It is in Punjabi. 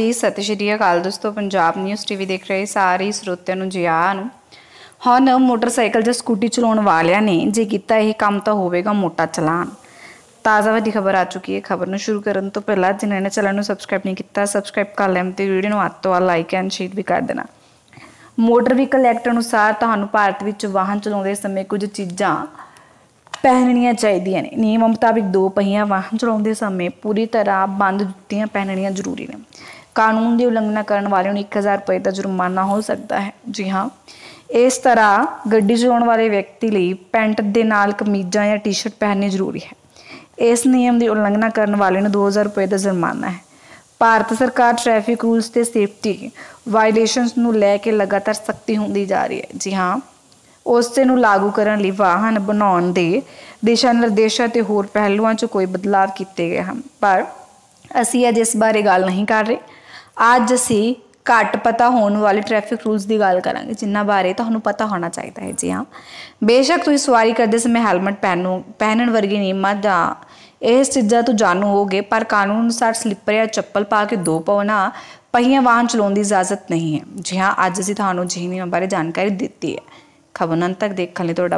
ਜੀ ਸਤਿ ਸ਼੍ਰੀ ਅਕਾਲ ਦੋਸਤੋ ਪੰਜਾਬ ਨਿਊਜ਼ ਟੀਵੀ ਦੇਖ ਰਹੇ ਸਾਰੇ ਸਰੋਤਿਆਂ ਨੂੰ ਜੀ ਆਇਆਂ ਨੂੰ ਹੁਣ ਮੋਟਰਸਾਈਕਲ ਜਾਂ ਸਕੂਟੀ ਚਲਾਉਣ ਵਾਲਿਆਂ ਨੇ ਜੇ ਕੀਤਾ ਇਹ ਕੰਮ ਤਾਂ ਹੋਵੇਗਾ ਮੋਟਾ ਚਲਾਨ ਤਾਜ਼ਾ ਵੱਡੀ ਖਬਰ ਆ ਚੁੱਕੀ ਹੈ ਖਬਰ ਨੂੰ ਸ਼ੁਰੂ ਕਰਨ ਤੋਂ ਪਹਿਲਾਂ ਜਿਨ੍ਹਾਂ ਨੇ ਚੈਨਲ ਨੂੰ ਸਬਸਕ੍ਰਾਈਬ ਨਹੀਂ ਕੀਤਾ ਸਬਸਕ੍ਰਾਈਬ ਕਰ ਲੈਣ ਤੇ ਵੀਡੀਓ ਨੂੰ ਅੱਤੋਂ ਆ ਲਾਈਕ ਐਂਡ ਸ਼ੇਅਰ ਵੀ ਕਰ ਦੇਣਾ ਮੋਟਰ ਵਹੀਕਲ ਐਕਟ ਅਨੁਸਾਰ ਤੁਹਾਨੂੰ ਭਾਰਤ ਵਿੱਚ ਵਾਹਨ ਚਲਾਉਂਦੇ ਸਮੇਂ ਕੁਝ ਚੀਜ਼ਾਂ ਪਹਿਨਣੀਆਂ ਚਾਹੀਦੀਆਂ ਨੇ ਨਿਯਮ ਮੁਤਾਬਿਕ ਦੋ ਪਹੀਆ ਵਾਹਨ ਚਲਾਉਂਦੇ ਸਮੇਂ ਪੂਰੀ ਤਰ੍ਹਾਂ ਬੰਦ ਜੁੱਤੀਆਂ ਪਹਿਨਣੀਆਂ ਜ਼ਰੂਰੀ ਨੇ ਕਾਨੂੰਨ ਦੀ ਉਲੰਘਣਾ ਕਰਨ ਵਾਲੇ ਨੂੰ 1000 ਰੁਪਏ ਦਾ ਜੁਰਮਾਨਾ ਹੋ ਸਕਦਾ ਹੈ ਜੀ ਹਾਂ ਇਸ ਤਰ੍ਹਾਂ ਗੱਡੀ ਚਲਾਉਣ ਵਾਲੇ ਵਿਅਕਤੀ ਲਈ ਪੈਂਟ ਦੇ ਨਾਲ ਕਮੀਜ਼ਾਂ ਜਾਂ ਟੀ-ਸ਼ਰਟ ਪਹਿਨਣੀ ਜ਼ਰੂਰੀ ਹੈ ਇਸ ਨਿਯਮ ਦੀ ਉਲੰਘਣਾ ਕਰਨ ਵਾਲੇ ਨੂੰ 2000 ਰੁਪਏ ਦਾ ਜੁਰਮਾਨਾ ਹੈ ਭਾਰਤ ਸਰਕਾਰ ਟ੍ਰੈਫਿਕ ਰੂਲਸ ਤੇ ਸੇਫਟੀ ਵਾਇਲੇਸ਼ਨਸ ਨੂੰ ਲੈ ਕੇ ਲਗਾਤਾਰ ਸਖਤੀ ਹੁੰਦੀ ਜਾ ਰਹੀ ਹੈ ਜੀ ਹਾਂ ਉਸ ਤੇ ਨੂੰ ਲਾਗੂ ਕਰਨ ਲਈ ਵਾਹਨ ਬਣਾਉਣ ਦੇ ਦਿਸ਼ਾ ਨਿਰਦੇਸ਼ਾਂ ਤੇ ਹੋਰ ਪਹਿਲੂਆਂ 'ਚ ਕੋਈ ਬਦਲਾਅ ਕੀਤੇ ਗਏ ਹਨ ਪਰ ਅਸੀਂ ਅੱਜ ਇਸ ਬਾਰੇ ਗੱਲ ਨਹੀਂ ਕਰ ਰਹੇ ਅੱਜ ਅਸੀਂ ਘੱਟ ਪਤਾ ਹੋਣ ਵਾਲੇ ਟ੍ਰੈਫਿਕ ਰੂਲਸ ਦੀ ਗੱਲ ਕਰਾਂਗੇ ਜਿਨ੍ਹਾਂ ਬਾਰੇ ਤੁਹਾਨੂੰ ਪਤਾ ਹੋਣਾ ਚਾਹੀਦਾ ਹੈ ਜੀ ਹਾਂ ਬੇਸ਼ੱਕ ਤੁਸੀਂ ਸਵਾਰੀ ਕਰਦੇ ਸਮੇਂ ਹੈਲਮਟ ਪਹਿਨੋ ਪਹਿਨਣ ਵਰਗੇ ਨਿਯਮਤ ਦਾ ਇਹ ਸਿੱਧਾ ਤੋਂ ਜਾਣੂ ਹੋਗੇ ਪਰ ਕਾਨੂੰਨ ਅਨੁਸਾਰ ਸਲੀਪਰ ਜਾਂ ਚੱਪਲ ਪਾ ਕੇ ਦੋ ਪਾਉਣਾ ਪਹੀਆ ਵਾਹਨ ਚਲਾਉਣ ਦੀ ਇਜਾਜ਼ਤ ਨਹੀਂ ਹੈ ਜੀ ਹਾਂ ਅੱਜ ਅਸੀਂ ਤੁਹਾਨੂੰ ਜਿਹਨੀਆਂ ਬਾਰੇ ਜਾਣਕਾਰੀ ਦਿੱਤੀ ਹੈ ਖਬਰਾਂ ਤੱਕ ਦੇਖਣ ਲਈ ਤੁਹਾਡਾ